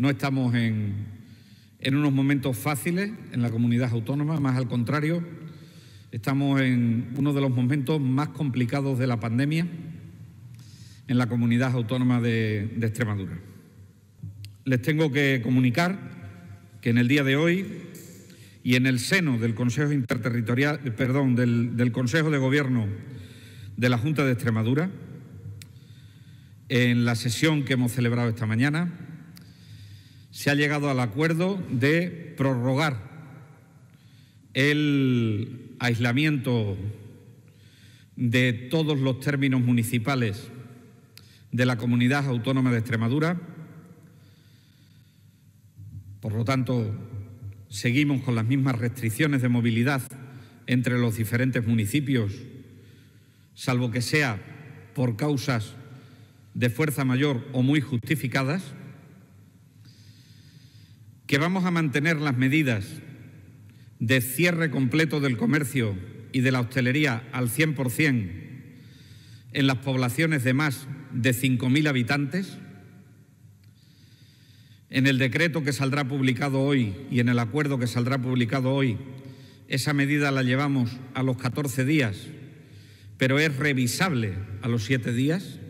No estamos en, unos momentos fáciles en la comunidad autónoma, más al contrario, estamos en uno de los momentos más complicados de la pandemia en la comunidad autónoma de, Extremadura. Les tengo que comunicar que en el día de hoy y en el seno del Consejo Interterritorial, perdón, del, Consejo de Gobierno de la Junta de Extremadura, en la sesión que hemos celebrado esta mañana, se ha llegado al acuerdo de prorrogar el aislamiento de todos los términos municipales de la comunidad autónoma de Extremadura. Por lo tanto, seguimos con las mismas restricciones de movilidad entre los diferentes municipios, salvo que sea por causas de fuerza mayor o muy justificadas que vamos a mantener las medidas de cierre completo del comercio y de la hostelería al 100% en las poblaciones de más de 5.000 habitantes, en el decreto que saldrá publicado hoy y en el acuerdo que saldrá publicado hoy, esa medida la llevamos a los 14 días, pero es revisable a los 7 días.